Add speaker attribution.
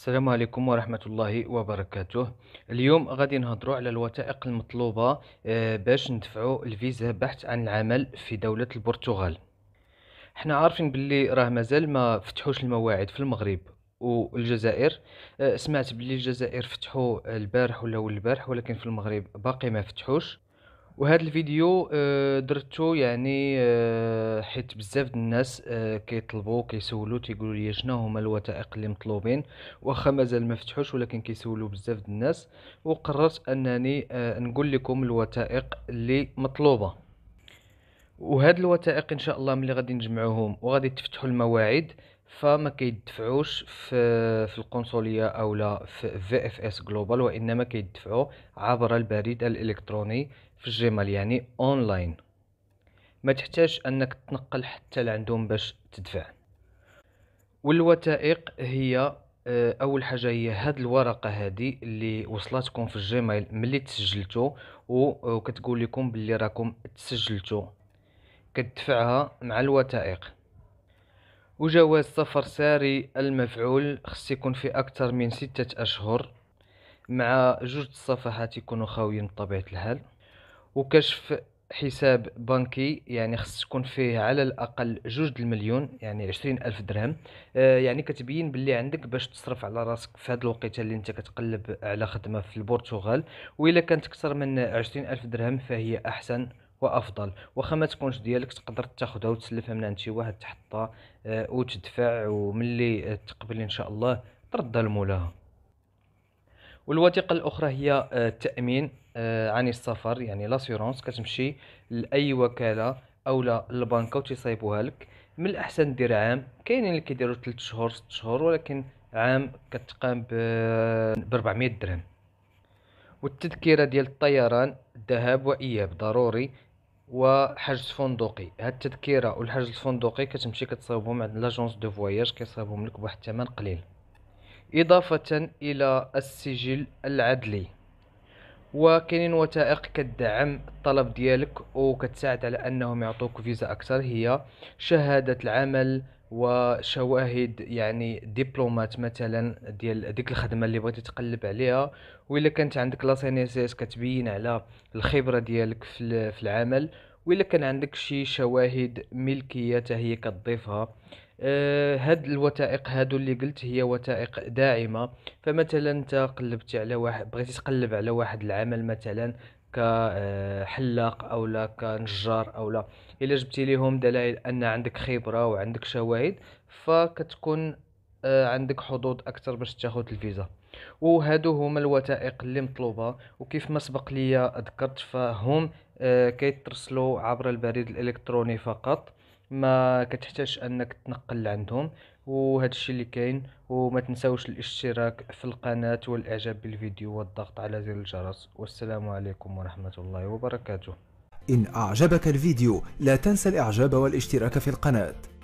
Speaker 1: السلام عليكم ورحمة الله وبركاته اليوم غادي نهضروا على الوثائق المطلوبة آه، باش ندفعوا الفيزا بحث عن العمل في دولة البرتغال حنا عارفين باللي راه مازال ما فتحوش المواعيد في المغرب والجزائر آه، سمعت باللي الجزائر فتحوا البارح ولا البارح ولكن في المغرب باقي ما فتحوش وهذا الفيديو آه، درتو يعني آه، حيت بزاف د الناس آه، كيطلبوا كيسولوا تيقولوا لي شنو هما الوثائق اللي مطلوبين واخا مازال ما فتحوش ولكن كيسولوا بزاف د الناس وقررت انني نقول لكم الوثائق اللي مطلوبه وهاد الوثائق ان شاء الله ملي غادي نجمعوهم وغادي تفتحوا المواعيد فما كيدفعوش في في القنصليه اولا في في اف اس جلوبال وانما كيدفعوا عبر البريد الالكتروني في الجيميل يعني اونلاين ما تحتاج انك تنقل حتى لعندهم باش تدفع والوثائق هي آه، اول حاجه هي هاد الورقه هادي اللي وصلتكم في الجيميل ملي تسجلتو وكتقول آه، لكم باللي راكم تسجلتو كتدفعها مع الوثائق وجواز سفر ساري المفعول خص يكون في اكثر من ستة اشهر مع جوج الصفحات يكونوا خاويين بطبيعه الحال وكشف حساب بنكي يعني خص تكون فيه على الاقل جوج المليون يعني عشرين الف درهم آه، يعني كتبين باللي عندك باش تصرف على راسك في هاد الوقيته اللي انت كتقلب على خدمه في البرتغال والا كانت اكثر من عشرين الف درهم فهي احسن وافضل واخا ما تكونش ديالك تقدر تاخذها وتسلفها من عند شي واحد تحطها آه، وتدفع وملي تقبل ان شاء الله ترد المولاها والوثيقه الاخرى هي آه، التامين آه، عن السفر يعني لاسيورونس كتمشي لاي وكاله اولا البنكه وتيصايبوها لك من الاحسن دير عام كاينين اللي كيديروا 3 شهور 6 شهور ولكن عام كتقام ب 400 درهم والتذكره ديال الطيران الذهاب واياب ضروري وحجز فندقي هاد التذكره والحجز الفندقي كتمشي كتصاوبهم عند لاجونس دو فواياج كيصاوبهم لك بواحد الثمن قليل اضافه الى السجل العدلي وكاينين وثائق كتدعم الطلب ديالك وكتساعد على انهم يعطوك فيزا اكثر هي شهاده العمل وشواهد يعني دبلومات مثلا ديال ديك الخدمه اللي بغيتي تقلب عليها وإلا كانت عندك لاسينيسيس كتبين على الخبره ديالك في العمل وإلا كان عندك شي شواهد ملكية هي كتضيفها آه، هاد الوثائق هادو اللي قلت هي وثائق داعمة فمثلا انت قلبتي على واحد بغيتي تقلب على واحد العمل مثلا كحلاق آه، او لا كنجار او لا الا جبتي ليهم دلائل ان عندك خبرة وعندك شواهد فكتكون آه، عندك حظوظ اكثر باش تاخد الفيزا وهادو هما الوثائق اللي مطلوبه وكيف ما سبق ليا ذكرت فهم آه، كيترسلوا عبر البريد الالكتروني فقط ما كتحتاج انك تنقل عندهم وهذا الشيء اللي كاين وما تنساوش الاشتراك في القناة والاعجاب بالفيديو والضغط على زر الجرس والسلام عليكم ورحمة الله وبركاته إن أعجبك الفيديو لا تنسى الإعجاب والاشتراك في القناة